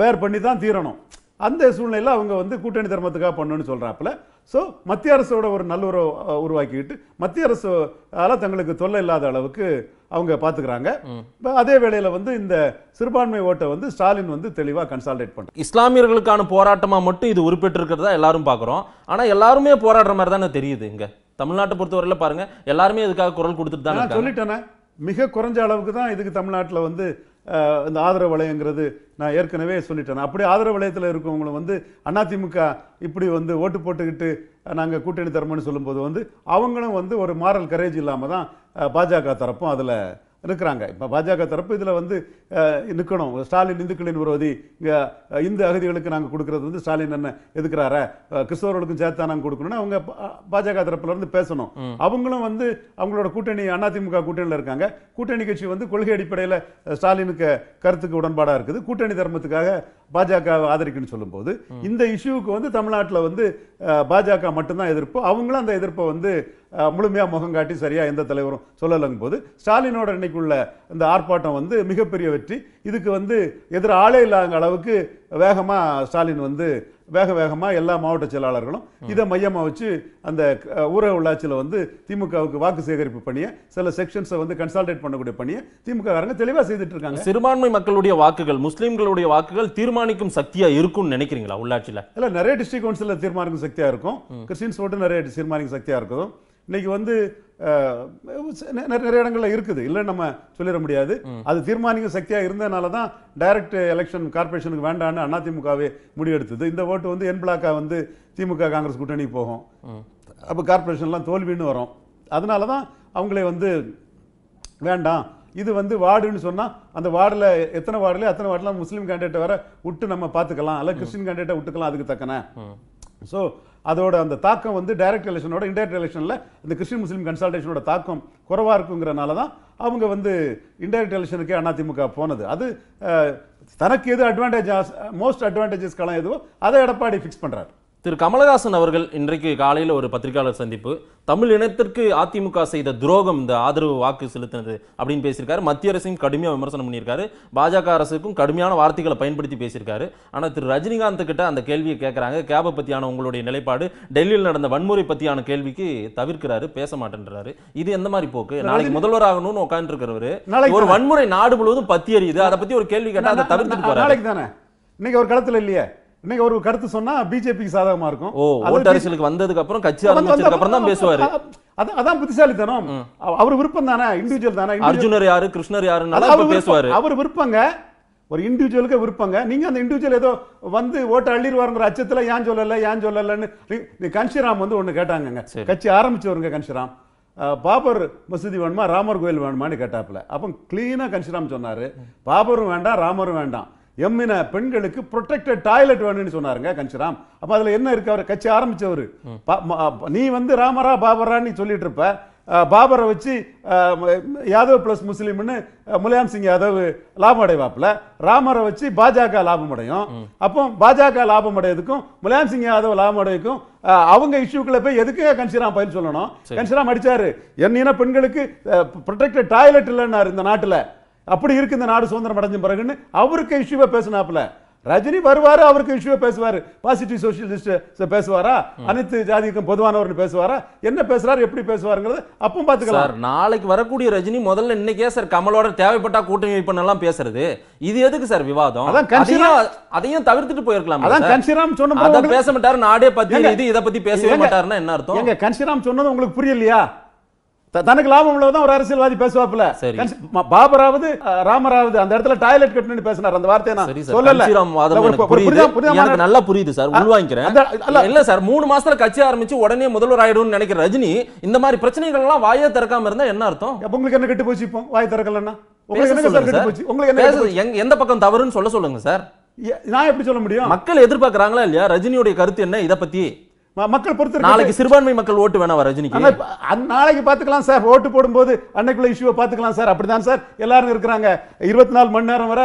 பேர் பண்ணி தான் தீரணும் அந்த சூழ்நிலையில் அவங்க வந்து கூட்டணி தர்மத்துக்காக பண்ணணும்னு சொல்கிறாப்புல ஸோ மத்திய அரசோட ஒரு நல்லுறவை உருவாக்கிக்கிட்டு மத்திய அரசால் தங்களுக்கு தொல்லை இல்லாத அளவுக்கு அவங்க பார்த்துக்கிறாங்க இப்போ அதே வேளையில் வந்து இந்த சிறுபான்மை ஓட்டை வந்து ஸ்டாலின் வந்து தெளிவாக கன்சால்டேட் பண்ணுறாங்க இஸ்லாமியர்களுக்கான போராட்டமாக மட்டும் இது இருக்கிறதா எல்லாரும் பார்க்குறோம் ஆனால் எல்லாருமே போராடுற மாதிரி தானே தெரியுது இங்கே தமிழ்நாட்டை பொறுத்தவரையில் பாருங்கள் எல்லாருமே இதுக்காக குரல் கொடுத்துட்டு தான் சொல்லிட்டேனே மிக குறைஞ்ச அளவுக்கு தான் இதுக்கு தமிழ்நாட்டில் வந்து இந்த ஆதரவு வலயங்கிறது நான் ஏற்கனவே சொல்லிட்டேன் அப்படி ஆதரவு வலயத்தில் இருக்கவங்களை வந்து அதிமுக இப்படி வந்து ஓட்டு போட்டுக்கிட்டு நாங்கள் கூட்டணி தரமோன்னு சொல்லும்போது வந்து அவங்களும் வந்து ஒரு மாரல் கரேஜ் இல்லாமல் தான் பாஜக தரப்பும் அதில் இருக்கிறாங்க இப்போ பாஜக தரப்பு இதில் வந்து நிற்கணும் ஸ்டாலின் இந்துக்களின் விரோதி இங்கே இந்து அகதிகளுக்கு நாங்கள் கொடுக்குறது வந்து ஸ்டாலின் என்ன எதுக்குறாரு கிறிஸ்தவர்களுக்கும் சேர்த்தா நாங்கள் கொடுக்கணும்னு அவங்க பாஜக தரப்புலேருந்து பேசணும் அவங்களும் வந்து அவங்களோட கூட்டணி அதிமுக கூட்டணியில் இருக்காங்க கூட்டணி கட்சி வந்து கொள்கை அடிப்படையில் ஸ்டாலினுக்கு கருத்துக்கு உடன்பாடாக இருக்குது கூட்டணி தர்மத்துக்காக பாஜக ஆதரிக்குன்னு சொல்லும்போது இந்த இஷ்யூவுக்கு வந்து தமிழ்நாட்டில் வந்து பாஜக மட்டும்தான் எதிர்ப்பு அவங்களும் அந்த எதிர்ப்பை வந்து முழுமையாக முகம் காட்டி சரியாக எந்த தலைவரும் சொல்லலங்கும் போது ஸ்டாலினோட இன்னைக்குள்ள இந்த ஆர்ப்பாட்டம் வந்து மிகப்பெரிய வெற்றி இதுக்கு வந்து எதிர ஆளே இல்லாத அளவுக்கு வேகமாக ஸ்டாலின் வந்து வேக வேகமாக எல்லா மாவட்ட செயலாளர்களும் இதை மையமாக வச்சு அந்த ஊரக உள்ளாட்சியில் வந்து திமுகவுக்கு வாக்கு சேகரிப்பு பணியை சில செக்ஷன்ஸை வந்து கன்சால்டேட் பண்ணக்கூடிய பணியை திமுககாரங்க தெளிவாக செய்துட்டு இருக்காங்க சிறுபான்மை மக்களுடைய வாக்குகள் முஸ்லீம்களுடைய வாக்குகள் தீர்மானிக்கும் சக்தியாக இருக்கும்னு நினைக்கிறீங்களா உள்ளாட்சியில் இல்லை நிறைய டிஸ்ட்ரிக் கவுன்சிலில் தீர்மானிக்கும் சக்தியாக இருக்கும் கிறிஸ்டின்ஸ் ஓட்டு நிறைய தீர்மானிக்கும் சக்தியாக இருக்கும் இன்னைக்கு வந்து நிறைய இடங்கள்ல இருக்குது இல்லைன்னு நம்ம சொல்லிட முடியாது அது தீர்மானிக்க சக்தியாக இருந்ததுனால தான் டைரக்ட் எலெக்ஷன் கார்பரேஷனுக்கு வேண்டான்னு அதிமுகவே முடிவெடுத்தது இந்த ஓட்டு வந்து என் பிளாக்கா வந்து திமுக காங்கிரஸ் கூட்டணி போகும் அப்போ கார்பரேஷன்லாம் தோல்வின்னு வரும் அதனால தான் அவங்களே வந்து வேண்டாம் இது வந்து வார்டுன்னு சொன்னால் அந்த வார்டில் எத்தனை வார்டில் எத்தனை வார்டில் முஸ்லீம் கேண்டிடேட்டை வேற விட்டு நம்ம பார்த்துக்கலாம் அல்ல கிறிஸ்டின் கேண்டிடேட்டை விட்டுக்கலாம் அதுக்கு தக்கன ஸோ அதோட அந்த தாக்கம் வந்து டைரக்ட் எலெக்ஷனோட இன்டைரக்ட் எலெக்ஷனில் இந்த கிறிஸ்டின் முஸ்லீம் கன்சல்டேஷனோட தாக்கம் குறவாக இருக்குங்கிறனால தான் அவங்க வந்து இன்டைரக்ட் எலெக்ஷனுக்கே அதிமுக போனது அது தனக்கு எது அட்வான்டேஜ் மோஸ்ட் அட்வான்டேஜஸ்க்கெல்லாம் எதுவோ அதை எடப்பாடி ஃபிக்ஸ் பண்ணுறாரு திரு கமலஹாசன் அவர்கள் இன்றைக்கு காலையில் ஒரு பத்திரிகையாளர் சந்திப்பு தமிழ் இனத்திற்கு அதிமுக செய்த துரோகம் இந்த ஆதரவு வாக்கு செலுத்தினது அப்படின்னு பேசியிருக்காரு மத்திய அரசையும் கடுமையாக விமர்சனம் பண்ணியிருக்காரு பாஜக அரசுக்கும் கடுமையான வார்த்தைகளை பயன்படுத்தி பேசியிருக்காரு ஆனால் திரு ரஜினிகாந்த் கிட்ட அந்த கேள்வியை கேட்குறாங்க கேபை பற்றியான உங்களுடைய நிலைப்பாடு டெல்லியில் நடந்த வன்முறை பற்றியான கேள்விக்கு தவிர்க்கிறாரு பேச மாட்டேன்றாரு இது எந்த மாதிரி போக்கு நாளைக்கு முதல்வர் ஆகணும்னு உட்காந்துருக்கிறவரு ஒரு வன்முறை நாடு முழுவதும் பத்தி எறியுது அதை பற்றி ஒரு கேள்வி கேட்டால் அதை தவிர்த்துட்டு போறாரு இன்னைக்கு ஒரு களத்தில் இல்லையே இன்னைக்கு ஒரு கருத்து சொன்னா பிஜேபிக்கு சாதகமா இருக்கும் ஓ ஓட்டரசியலுக்கு வந்ததுக்கு அப்புறம் கட்சி ஆரம்பிச்சதுக்கு அப்புறம் தான் பேசுவாரு அதான் புத்திசாலித்தனம் அவர் விருப்பம் தானே இண்டிவிஜுவல் தானே அர்ஜுனர் யாரு கிருஷ்ணர் யாருன்னு பேசுவாரு அவர் விருப்பங்க ஒரு இண்டிவிஜுவலுக்கு விருப்பங்க நீங்க அந்த இண்டிவிஜுவல் ஏதோ வந்து ஓட்ட அள்ளிடுவாருங்கிற அச்சத்துல ஏன் சொல்லல ஏன் சொல்லலன்னு கன்ஷிராம் வந்து ஒண்ணு கேட்டாங்க கட்சி ஆரம்பிச்சவருங்க கன்ஷிராம் பாபர் மசூதி வேணுமா ராமர் கோயில் வேணுமான்னு கேட்டாப்புல அப்போ கிளீனாக கன்ஷிராம் சொன்னார் பாபரும் வேண்டாம் ராமரும் வேண்டாம் எம்மின பெண்களுக்கு ப்ரொடெக்டட் டாய்லெட் வேணும்னு சொன்னாருங்க கஞ்சிராம் அப்போ அதில் என்ன இருக்கு அவர் கட்சி ஆரம்பித்தவர் நீ வந்து ராமரா பாபரான்னு சொல்லிட்டு இருப்ப பாபரை வச்சு யாதவ் பிளஸ் முஸ்லீம்னு முலாயம் சிங் யாதவ் லாபம் அடைவாப்புல ராமரை வச்சு பாஜக லாபம் அடையும் அப்போ பாஜக லாபம் அடையதுக்கும் முலாயம் சிங் யாதவ் லாபம் அடையக்கும் அவங்க இஷ்யூக்களை போய் எதுக்கு கன்சிராம் பயன் சொல்லணும் கன்சிராம் அடிச்சாரு என்ன பெண்களுக்கு ப்ரொடெக்டட் டாய்லெட் இல்லைன்னாரு இந்த நாட்டில் அப்படி இருக்கு இந்த நாடு சுதந்திரம் அடைஞ்ச பிறகுன்னு அவருக்கு இஷ்யூவை பேசினாப்புல ரஜினி வருவாரு அவருக்கு இஷ்யூவை பேசுவாரு பாசிட்டிவ் சோசியலிஸ்ட் பேசுவாரா அனைத்து ஜாதிக்கும் பொதுவானவர்னு பேசுவாரா என்ன பேசுறாரு எப்படி பேசுவாருங்கிறது அப்பவும் பாத்துக்கலாம் நாளைக்கு வரக்கூடிய ரஜினி முதல்ல இன்னைக்கே சார் கமலோட தேவைப்பட்டா கூட்டணி எல்லாம் பேசுறது இது எதுக்கு சார் விவாதம் அதையும் தவிர்த்துட்டு போயிருக்கலாம் அதான் கன்சிராம் சொன்ன பேச மாட்டாரு நாடே பத்தி இது இதை பத்தி பேசவே மாட்டாருன்னா என்ன அர்த்தம் கன்சிராம் சொன்னது உங்களுக்கு புரியலையா தனக்கு லாபம் உள்ளதான் ஒரு அரசியல்வாதி பேசுவாப்புல பாபராவது ராமராவது அந்த இடத்துல டாய்லெட் கட்டணும்னு பேசினார் அந்த வார்த்தையை நான் சொல்லல நல்லா புரியுது சார் உள்வாங்கிக்கிறேன் இல்ல சார் மூணு மாசத்துல கட்சி ஆரம்பிச்சு உடனே முதல்வர் ஆயிடும்னு நினைக்கிற ரஜினி இந்த மாதிரி பிரச்சனைகள் எல்லாம் வாயே திறக்காம இருந்தா என்ன அர்த்தம் உங்களுக்கு என்ன கெட்டு போச்சு இப்போ வாய் திறக்கலன்னா எந்த பக்கம் தவறுன்னு சொல்ல சொல்லுங்க சார் நான் எப்படி சொல்ல முடியும் மக்கள் எதிர்பார்க்கறாங்களா இல்லையா ரஜினியுடைய கருத்து என்ன இதை பத்தி மக்கள் பொறுத்து நாளைக்கு சிறுபான்மை மக்கள் ஓட்டு வேணாம் ரஜினிக்கு நாளைக்கு பார்த்துக்கலாம் சார் ஓட்டு போடும்போது அன்னைக்குள்ள இஷ்யூவை பாத்துக்கலாம் சார் அப்படிதான் சார் எல்லாரும் இருக்கிறாங்க இருபத்தி நாலு மணி நேரம் வர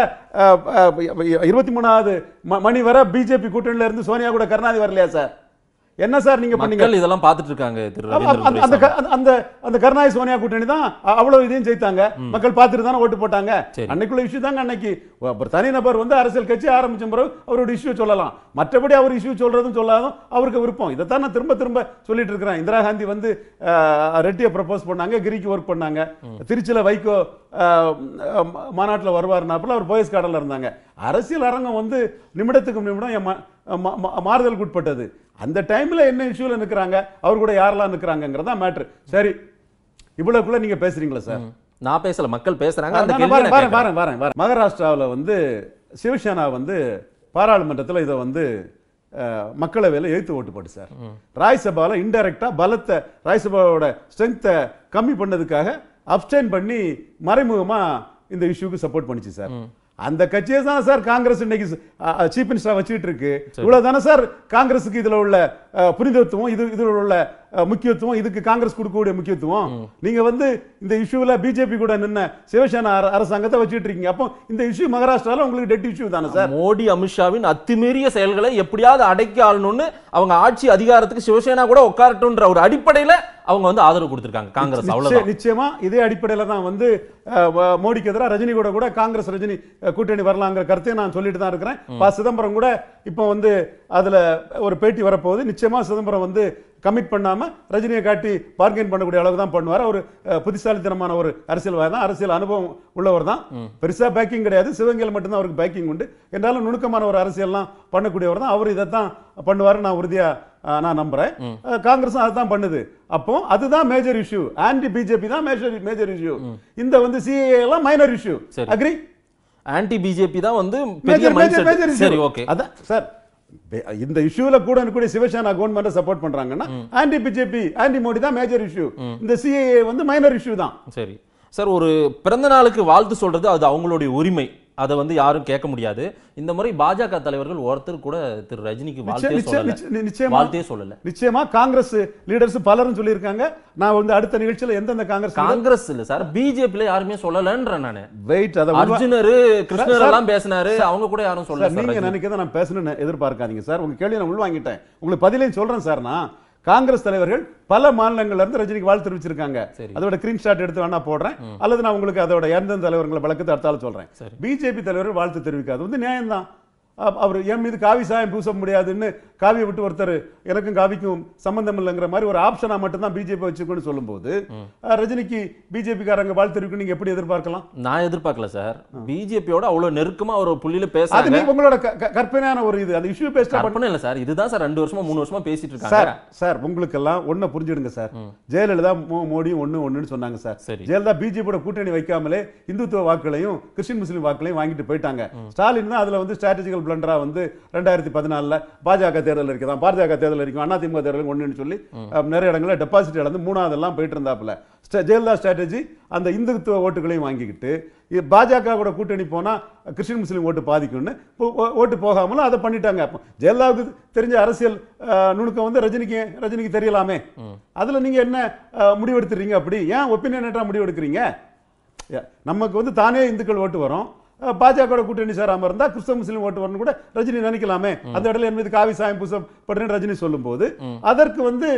இருபத்தி மூணாவது மணி வர பிஜேபி கூட்டணியில இருந்து சோனியா கூட கருணாதி வரலையா சார் என்ன சார் நீங்க பண்ணீங்க இதெல்லாம் பார்த்துட்டு இருக்காங்க அந்த அந்த அந்த கருணாநிதி சோனியா கூட்டணி தான் அவ்வளவு இதையும் ஜெயித்தாங்க மக்கள் பார்த்துட்டு தானே ஓட்டு போட்டாங்க அன்னைக்குள்ள இஷ்யூ தாங்க அன்னைக்கு தனிநபர் வந்து அரசியல் கட்சி ஆரம்பிச்ச பிறகு அவரோட இஷ்யூ சொல்லலாம் மற்றபடி அவர் இஷ்யூ சொல்றதும் சொல்லாதும் அவருக்கு விருப்பம் இதைத்தான் நான் திரும்ப திரும்ப சொல்லிட்டு இருக்கிறேன் இந்திரா காந்தி வந்து ரெட்டியை ப்ரப்போஸ் பண்ணாங்க கிரிக்கு ஒர்க் பண்ணாங்க திருச்சியில் வைகோ மாநாட்டில் வருவார்னாப்பில் அவர் போயஸ் கார்டில் இருந்தாங்க அரசியல் அரங்கம் வந்து நிமிடத்துக்கு நிமிடம் மாறுதலுக்கு உட்பட்டது அந்த டைமில் என்ன இஷ்யூவில் நிற்கிறாங்க அவர் கூட யாரெல்லாம் தான் மேட்ரு சரி இவ்வளோக்குள்ளே நீங்கள் பேசுகிறீங்களா சார் நான் பேசல மக்கள் பேசுறாங்க மகாராஷ்டிராவில் வந்து சிவசேனா வந்து பாராளுமன்றத்தில் இதை வந்து மக்களவையில் எழுத்து ஓட்டு போட்டு சார் ராஜ்சபாவில் இன்டெரக்டாக பலத்தை ராஜ்யசபாவோட ஸ்ட்ரென்த்தை கம்மி பண்ணதுக்காக அப்டைன் பண்ணி மறைமுகமாக இந்த இஷ்யூக்கு சப்போர்ட் பண்ணிச்சு சார் அந்த கட்சியை தானே சார் காங்கிரஸ் இன்னைக்கு சீஃப் மினிஸ்டரா வச்சுட்டு இருக்கு இவ்வளவு தானே சார் காங்கிரஸுக்கு இதுல உள்ள புனிதத்துவம் இது இதுல உள்ள முக்கியத்துவம் இதுக்கு காங்கிரஸ் கொடுக்கக்கூடிய முக்கியத்துவம் நீங்க வந்து இந்த இஷ்யூல பிஜேபி கூட நின்ன சிவசேனா அரசாங்கத்தை வச்சுட்டு இருக்கீங்க அப்போ இந்த இஷ்யூ மகாராஷ்டிரால உங்களுக்கு டெட் இஷ்யூ தானே சார் மோடி அமித்ஷாவின் அத்துமீறிய செயல்களை எப்படியாவது அடைக்க ஆளணும்னு அவங்க ஆட்சி அதிகாரத்துக்கு சிவசேனா கூட உட்காரட்டும்ன்ற ஒரு அடிப்படையில அவங்க வந்து ஆதரவு கொடுத்திருக்காங்க காங்கிரஸ் அவ்வளவு நிச்சயமா இதே அடிப்படையில தான் வந்து மோடிக்கு எதிராக ரஜினி கூட கூட காங்கிரஸ் ரஜினி கூட்டணி வரலாங்கிற கருத்தையும் நான் சொல்லிட்டு தான் இருக்கிறேன் சிதம்பரம் கூட இப்போ வந்து அதுல ஒரு பேட்டி வரப்போகுது நிச்சயமா சிதம்பரம் வந்து கமிட் பண்ணாமல் ரஜினியை காட்டி பார்கெயின் பண்ணக்கூடிய அளவுக்கு தான் பண்ணுவார் அவர் புத்திசாலித்தனமான ஒரு அரசியல்வாதி தான் அரசியல் அனுபவம் உள்ளவர் தான் பெருசாக பேக்கிங் கிடையாது சிவகங்கையில் மட்டும்தான் அவருக்கு பேக்கிங் உண்டு என்றாலும் நுணுக்கமான ஒரு அரசியல்லாம் பண்ணக்கூடியவர் தான் அவர் இதைத்தான் பண்ணுவார் நான் உறுதியாக நான் நம்புறேன் காங்கிரஸும் அதுதான் பண்ணுது அப்போ அதுதான் மேஜர் இஷ்யூ ஆன்டி பிஜேபி தான் மேஜர் மேஜர் இஷ்யூ இந்த வந்து சிஏ எல்லாம் minor issue agree anti BJP தான் வந்து மேஜர் மேஜர் இஷ்யூ ஓகே அதான் சார் இந்த இஷ்யூல கூட இருக்கக்கூடிய சிவசேனா கவர்மெண்ட் சப்போர்ட் பண்றாங்கன்னா ஆன்டி பிஜேபி ஆன்டி மோடி தான் மேஜர் இஷ்யூ இந்த சிஏஏ வந்து மைனர் இஷ்யூ தான் சரி சார் ஒரு பிறந்த நாளுக்கு வாழ்த்து சொல்றது அது அவங்களுடைய உரிமை அதை வந்து யாரும் கேட்க முடியாது இந்த முறை பாஜக தலைவர்கள் ஒருத்தர் கூட திரு ரஜினிக்கு வாழ்த்தே சொல்லல நிச்சயமா காங்கிரஸ் லீடர்ஸ் பலரும் சொல்லியிருக்காங்க நான் வந்து அடுத்த நிகழ்ச்சியில எந்தெந்த காங்கிரஸ் காங்கிரஸ் இல்ல சார் பிஜேபியில யாருமே சொல்லலன்றேன் நானு வெயிட் அத அர்ஜுனர் கிருஷ்ணர் எல்லாம் பேசினாரு அவங்க கூட யாரும் சொல்லல நீங்க நினைக்கிறத நான் பேசணும்னு எதிர்பார்க்காதீங்க சார் உங்க கேள்வி நான் உள்வாங்கிட்டேன் உங்களுக்கு பதிலையும் சொல்றேன் சார் நான் காங்கிரஸ் தலைவர்கள் பல மாநிலங்கள்ல இருந்து ரஜினிக்கு வாழ்த்து தெரிவிச்சிருக்காங்க அதோட கிரீன்ஷாட் எடுத்து வேணா போடுறேன் அல்லது நான் உங்களுக்கு அதோட எந்தெந்த தலைவர்களை வழக்கத்தை அடுத்தாலும் சொல்றேன் பிஜேபி தலைவர்கள் வாழ்த்து தெரிவிக்காது வந்து நியாயம் தான் அவர் என் மீது காவி சாயம் பூச முடியாதுன்னு காவியை விட்டு ஒருத்தர் எனக்கும் காவிக்கும் சம்பந்தம் இல்லைங்கிற மாதிரி ஒரு ஆப்ஷனா மட்டும்தான் பிஜேபி சொல்லும் போது ரஜினிக்கு காரங்க வாழ்த்து இருக்கு நீங்க எப்படி எதிர்பார்க்கலாம் நான் எதிர்பார்க்கல சார் பிஜேபியோட அவ்வளவு நெருக்கமா ஒரு புள்ளியில பேச உங்களோட கற்பனையான ஒரு இது அந்த இஷ்யூ பேச இல்ல சார் இதுதான் சார் ரெண்டு வருஷமா மூணு வருஷமா பேசிட்டு இருக்காங்க சார் சார் உங்களுக்கு எல்லாம் ஒன்ன புரிஞ்சிடுங்க சார் ஜெயலலிதா மோடியும் ஒன்னு ஒன்னு சொன்னாங்க சார் ஜெயலலிதா பிஜேபியோட கூட்டணி வைக்காமலே இந்துத்துவ வாக்குகளையும் கிறிஸ்டின் முஸ்லீம் வாக்குகளையும் வாங்கிட்டு போயிட்டாங்க ஸ்டாலின் தான் அதுல வந்து ஸ்ட்ராட்டஜிக்கல் பிளண்டரா வந்து ரெண்டாயிரத்தி பதினாலுல பாஜக தேர்தல் அறிக்கை தான் தேர்தல் இருக்கும் அண்ணா திமுக தேர்தல் ஒன்றுன்னு சொல்லி நிறைய இடங்களில் டெபாசிட் இழந்து எல்லாம் போயிட்டு இருந்தாப்புல ஜெயலலிதா ஸ்ட்ராட்டஜி அந்த இந்துத்துவ ஓட்டுகளையும் வாங்கிக்கிட்டு பாஜக கூட கூட்டணி போனால் கிறிஸ்டின் முஸ்லீம் ஓட்டு பாதிக்கும்னு ஓட்டு போகாமலும் அதை பண்ணிட்டாங்க அப்போ ஜெயலலிதாவுக்கு தெரிஞ்ச அரசியல் நுணுக்கம் வந்து ரஜினிக்கு ரஜினிக்கு தெரியலாமே அதில் நீங்கள் என்ன முடிவெடுத்துறீங்க அப்படி ஏன் ஒப்பீனியன் முடிவெடுக்கிறீங்க நமக்கு வந்து தானே இந்துக்கள் ஓட்டு வரும் பாஜக கூட்டணி சேராம இருந்தா கிறிஸ்தவ முஸ்லீம் ஓட்டு வரணும் கூட ரஜினி நினைக்கலாமே அந்த இடத்துல என் மீது காவி சாயம் பூசம் பட்டுன்னு ரஜினி சொல்லும்போது அதற்கு வந்து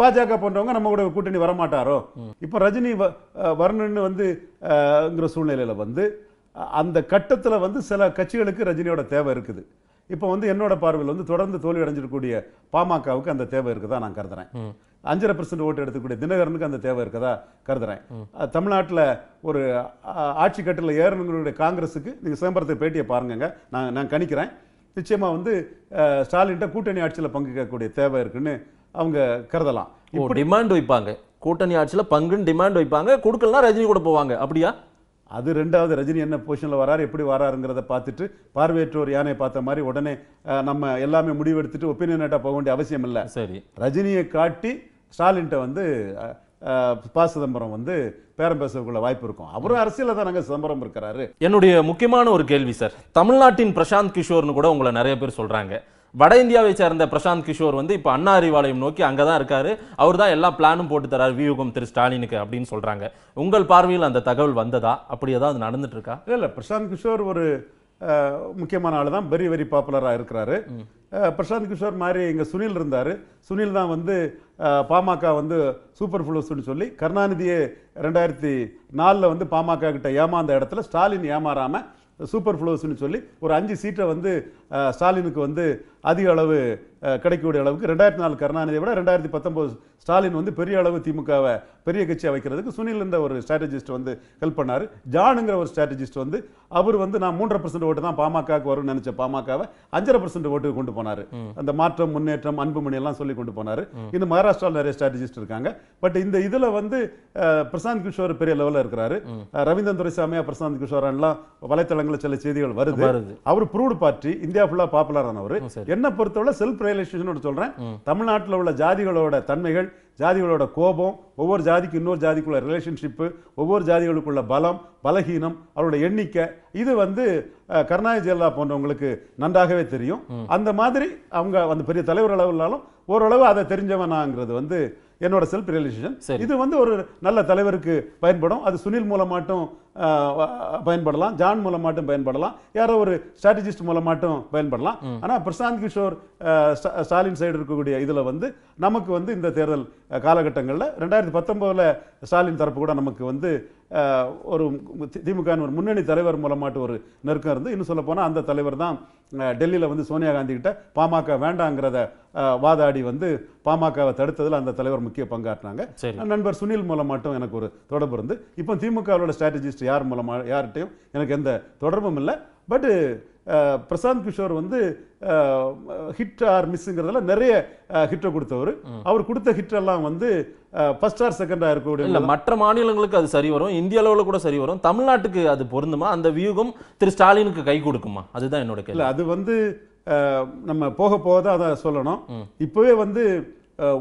பாஜக போன்றவங்க நம்ம கூட கூட்டணி வரமாட்டாரோ இப்போ ரஜினி வரணும்னு வந்து சூழ்நிலையில வந்து அந்த கட்டத்தில் வந்து சில கட்சிகளுக்கு ரஜினியோட தேவை இருக்குது இப்போ வந்து என்னோட பார்வையில் வந்து தொடர்ந்து தோல்வி அடைஞ்சிருக்கக்கூடிய பாமகவுக்கு அந்த தேவை இருக்குதா நான் கருதுறேன் அஞ்சரை பெர்சன்ட் ஓட்டு எடுத்துக்கூடிய தினகரனுக்கு அந்த தேவை இருக்கதா கருதுறேன் தமிழ்நாட்டில் ஒரு ஆட்சி கட்டில் ஏறணுங்களுடைய காங்கிரஸுக்கு நீங்கள் சிதம்பரத்தை பேட்டியை பாருங்க நான் நான் கணிக்கிறேன் நிச்சயமாக வந்து ஸ்டாலின்ட்ட கூட்டணி ஆட்சியில் பங்கு கேட்கக்கூடிய தேவை இருக்குன்னு அவங்க கருதலாம் இப்போ டிமாண்ட் வைப்பாங்க கூட்டணி ஆட்சியில் பங்குன்னு டிமாண்ட் வைப்பாங்க கொடுக்கலாம் ரஜினி கூட போவாங்க அப்படியா அது ரெண்டாவது ரஜினி என்ன பொசிஷனில் வராரு எப்படி வராருங்கிறத பார்த்துட்டு பார்வையற்றோர் யானை பார்த்த மாதிரி உடனே நம்ம எல்லாமே முடிவெடுத்துட்டு ஒப்பீனியன் போக வேண்டிய அவசியம் இல்லை சரி ரஜினியை காட்டி ஸ்டாலின்கிட்ட வந்து ப சிதம்பரம் வந்து பேரம் பேசக்குள்ள வாய்ப்பு இருக்கும் அவரும் அரசியல தான் நாங்கள் சிதம்பரம் இருக்கிறாரு என்னுடைய முக்கியமான ஒரு கேள்வி சார் தமிழ்நாட்டின் பிரசாந்த் கிஷோர்னு கூட உங்களை நிறைய பேர் சொல்கிறாங்க வட இந்தியாவை சேர்ந்த பிரசாந்த் கிஷோர் வந்து இப்போ அண்ணா அறிவாலயம் நோக்கி அங்கே தான் இருக்காரு அவர் தான் எல்லா பிளானும் போட்டு தரார் வியூகம் திரு ஸ்டாலினுக்கு அப்படின்னு சொல்கிறாங்க உங்கள் பார்வையில் அந்த தகவல் வந்ததா அப்படி ஏதாவது நடந்துட்டு இருக்கா இல்லை இல்லை பிரசாந்த் கிஷோர் ஒரு முக்கியமான ஆள் தான் வெரி வெரி பாப்புலராக இருக்கிறாரு பிரசாந்த் கிஷோர் மாதிரி இங்கே சுனில் இருந்தார் சுனில் தான் வந்து பாமக வந்து சூப்பர் ஃபுல்லுஸ்ன்னு சொல்லி கருணாநிதியை ரெண்டாயிரத்தி நாலில் வந்து பாமக கிட்ட ஏமாந்த இடத்துல ஸ்டாலின் ஏமாறாமல் சூப்பர் ஃப்ளோஸ்னு சொல்லி ஒரு அஞ்சு சீட்டை வந்து ஸ்டாலினுக்கு வந்து அதிக அளவு கிடைக்கக்கூடிய அளவுக்கு ரெண்டாயிரத்தி நாலு கருணாநிதியை விட ரெண்டாயிரத்தி பத்தொம்போது ஸ்டாலின் வந்து பெரிய அளவு திமுகவை பெரிய கட்சியை வைக்கிறதுக்கு சுனில் இருந்த ஒரு ஸ்ட்ராட்டஜிஸ்ட் வந்து ஹெல்ப் பண்ணார் ஜானுங்கிற ஒரு ஸ்ட்ராட்டஜிஸ்ட் வந்து அவர் வந்து நான் மூன்றரை பர்சன்ட் ஓட்டு தான் பாமகவுக்கு வரும்னு நினச்ச பாமகவை அஞ்சரை பர்சன்ட் ஓட்டு கொண்டு போனார் அந்த மாற்றம் முன்னேற்றம் அன்புமணி எல்லாம் சொல்லி கொண்டு போனார் இந்த மகாராஷ்டிராவில் நிறைய ஸ்ட்ராட்டஜிஸ்ட் இருக்காங்க பட் இந்த இதில் வந்து பிரசாந்த் கிஷோர் பெரிய லெவலில் இருக்கிறாரு ரவீந்திரன் துரைசாமியா பிரசாந்த் கிஷோர் வலைத்தளங்களில் சில செய்திகள் வருது அவர் ப்ரூவ்டு பார்ட்டி இந்தியா இந்தியா ஃபுல்லாக பாப்புலரான என்னை பொறுத்தவரை செல்ஃப் ரியலைசேஷனோட சொல்கிறேன் தமிழ்நாட்டில் உள்ள ஜாதிகளோட தன்மைகள் ஜாதிகளோட கோபம் ஒவ்வொரு ஜாதிக்கு இன்னொரு ஜாதிக்குள்ள ரிலேஷன்ஷிப்பு ஒவ்வொரு ஜாதிகளுக்குள்ள பலம் பலகீனம் அவரோட எண்ணிக்கை இது வந்து கருணாநிதி ஜெயலலிதா போன்றவங்களுக்கு நன்றாகவே தெரியும் அந்த மாதிரி அவங்க அந்த பெரிய தலைவர் அளவுனாலும் ஓரளவு அதை தெரிஞ்சவனாங்கிறது வந்து என்னோட செல்ஃப் ரியலைசேஷன் இது வந்து ஒரு நல்ல தலைவருக்கு பயன்படும் அது சுனில் மூலம் மட்டும் பயன்படலாம் ஜான் மூலமாட்டும் பயன்படலாம் யாரோ ஒரு ஸ்ட்ராட்டஜிஸ்ட் மட்டும் பயன்படலாம் ஆனால் பிரசாந்த் கிஷோர் ஸ்டாலின் சைடு இருக்கக்கூடிய இதில் வந்து நமக்கு வந்து இந்த தேர்தல் காலகட்டங்களில் ரெண்டாயிரத்தி பத்தொம்போதில் ஸ்டாலின் தரப்பு கூட நமக்கு வந்து ஒரு திமுக ஒரு முன்னணி தலைவர் மூலமாட்டு ஒரு நெருக்கம் இருந்து இன்னும் சொல்லப்போனால் அந்த தலைவர் தான் டெல்லியில் வந்து சோனியா காந்தி கிட்ட பாமக வேண்டாங்கிறத வாதாடி வந்து பாமகவை தடுத்ததில் அந்த தலைவர் முக்கிய பங்காற்றினாங்க நண்பர் சுனில் மூலம் மட்டும் எனக்கு ஒரு தொடர்பு இருந்து இப்போ திமுகவோட ஸ்ட்ராட்டஜிஸ்ட் யார் மூலமாக யார்கிட்டையும் எனக்கு எந்த தொடர்பும் இல்லை பட்டு பிரசாந்த் கிஷோர் வந்து ஹிட் ஆர் மிஸ்ஸுங்கிறதுல நிறைய ஹிட்டை கொடுத்தவர் அவர் கொடுத்த ஹிட்டெல்லாம் வந்து ஃபர்ஸ்ட் ஆர் செகண்டாக இருக்கக்கூடிய இல்லை மற்ற மாநிலங்களுக்கு அது சரி வரும் இந்திய அளவில் கூட சரி வரும் தமிழ்நாட்டுக்கு அது பொருந்துமா அந்த வியூகம் திரு ஸ்டாலினுக்கு கை கொடுக்குமா அதுதான் என்னோட கேள்வி அது வந்து நம்ம போக போக தான் அதை சொல்லணும் இப்போவே வந்து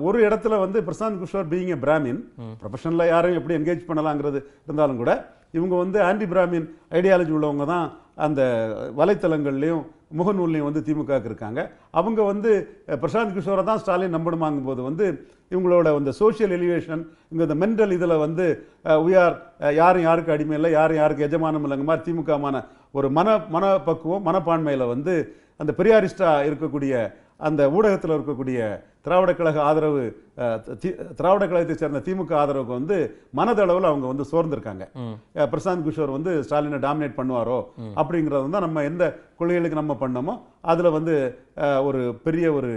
ஒரு இடத்துல வந்து பிரசாந்த் கிஷோர் பீயிங் எ பிராமின் ப்ரொஃபஷனில் யாரும் எப்படி என்கேஜ் பண்ணலாங்கிறது இருந்தாலும் கூட இவங்க வந்து ஆன்டி பிராமின் ஐடியாலஜி உள்ளவங்க தான் அந்த வலைத்தளங்கள்லேயும் முகநூல்லையும் வந்து திமுக இருக்காங்க அவங்க வந்து பிரசாந்த் கிஷோரை தான் ஸ்டாலின் நம்பணுமாங்கும் போது வந்து இவங்களோட அந்த சோஷியல் எலிவேஷன் இந்த மென்டல் இதில் வந்து உயார் யாரும் யாருக்கு அடிமை இல்லை யாரும் யாருக்கு எஜமானம் இல்லைங்க மாதிரி திமுகமான ஒரு மன மனப்பக்குவம் மனப்பான்மையில் வந்து அந்த பெரியாரிஸ்டாக இருக்கக்கூடிய அந்த ஊடகத்தில் இருக்கக்கூடிய திராவிட கழக ஆதரவு திராவிட கழகத்தை சேர்ந்த திமுக ஆதரவுக்கு வந்து மனதளவில் அவங்க வந்து சோர்ந்திருக்காங்க பிரசாந்த் கிஷோர் வந்து ஸ்டாலினை டாமினேட் பண்ணுவாரோ அப்படிங்கிறது வந்து நம்ம எந்த கொள்கைகளுக்கு நம்ம பண்ணோமோ அதில் வந்து ஒரு பெரிய ஒரு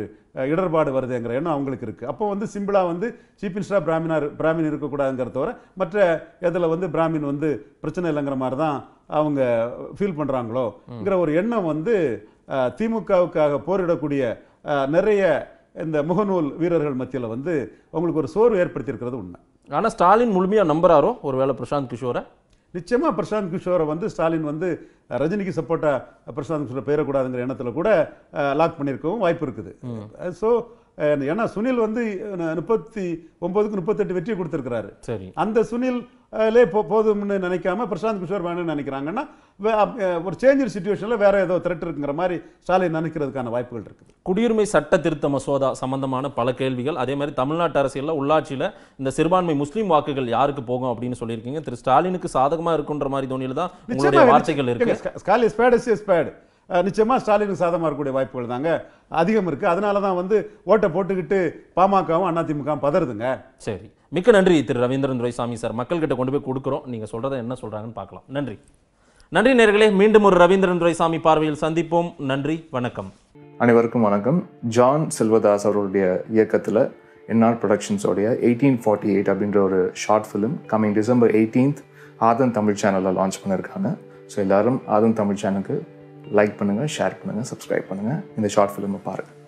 இடர்பாடு வருதுங்கிற எண்ணம் அவங்களுக்கு இருக்குது அப்போ வந்து சிம்பிளாக வந்து சீஃப் மினிஸ்டராக பிராமினார் பிராமின் இருக்கக்கூடாதுங்கிற தவிர மற்ற இதில் வந்து பிராமின் வந்து பிரச்சனை இல்லைங்கிற மாதிரி தான் அவங்க ஃபீல் பண்ணுறாங்களோங்கிற ஒரு எண்ணம் வந்து திமுகவுக்காக போரிடக்கூடிய நிறைய இந்த முகநூல் வீரர்கள் மத்தியில் வந்து அவங்களுக்கு ஒரு சோர்வு ஏற்படுத்தியிருக்கிறது உண்மை ஆனால் ஸ்டாலின் முழுமையாக நம்புறாரோ ஒரு வேளை பிரசாந்த் கிஷோரை நிச்சயமாக பிரசாந்த் கிஷோரை வந்து ஸ்டாலின் வந்து ரஜினிக்கு சப்போர்ட்டாக பிரசாந்த் கிஷோரை பெயரக்கூடாதுங்கிற எண்ணத்தில் கூட லாக் பண்ணியிருக்கவும் வாய்ப்பு இருக்குது ஸோ ஏன்னா சுனில் வந்து முப்பத்தி ஒன்பதுக்கு முப்பத்தெட்டு வெற்றி கொடுத்துருக்கிறாரு சரி அந்த சுனில் லே போ போதும்னு நினைக்காம பிரசாந்த் கிஷோர் வேணும்னு நினைக்கிறாங்கன்னா ஒரு சேஞ்சர் சுச்சுவேஷனில் வேற ஏதோ த்ரெட் இருக்குங்கிற மாதிரி ஸ்டாலின் நினைக்கிறதுக்கான வாய்ப்புகள் இருக்குது குடியுரிமை சட்ட திருத்த மசோதா சம்பந்தமான பல கேள்விகள் அதே மாதிரி தமிழ்நாட்டு அரசியலில் உள்ளாட்சியில் இந்த சிறுபான்மை முஸ்லீம் வாக்குகள் யாருக்கு போகும் அப்படின்னு சொல்லியிருக்கீங்க திரு ஸ்டாலினுக்கு சாதகமாக இருக்குன்ற மாதிரி தோணியில் தான் உங்களுடைய வார்த்தைகள் இருக்கு ஸ்டாலின் ஸ்பேடு ஸ்பேடு நிச்சயமாக ஸ்டாலினுக்கு சாதமாக இருக்கக்கூடிய வாய்ப்புகள் தாங்க அதிகம் இருக்குது அதனால தான் வந்து ஓட்டை போட்டுக்கிட்டு பாமகவும் அதிமுகவும் பதறுதுங்க சரி மிக்க நன்றி திரு ரவீந்திரன் துரைசாமி சார் மக்கள்கிட்ட கொண்டு போய் கொடுக்குறோம் நீங்கள் சொல்கிறத என்ன சொல்கிறாங்கன்னு பார்க்கலாம் நன்றி நன்றி நேர்களே மீண்டும் ஒரு ரவீந்திரன் துரைசாமி பார்வையில் சந்திப்போம் நன்றி வணக்கம் அனைவருக்கும் வணக்கம் ஜான் செல்வதாஸ் அவருடைய இயக்கத்தில் என்ஆர் ப்ரொடக்ஷன்ஸோடைய எயிட்டீன் ஃபார்ட்டி எயிட் அப்படின்ற ஒரு short film coming December eighteenth Aadhan Tamil சேனலில் லான்ச் பண்ணியிருக்காங்க ஸோ எல்லோரும் ஆதன் தமிழ் சேனலுக்கு லைக் பண்ணுங்கள் ஷேர் பண்ணுங்கள் சப்ஸ்கிரைப் பண்ணுங்கள் இந்த ஷார்ட் ஃபிலிமை பாருங்கள்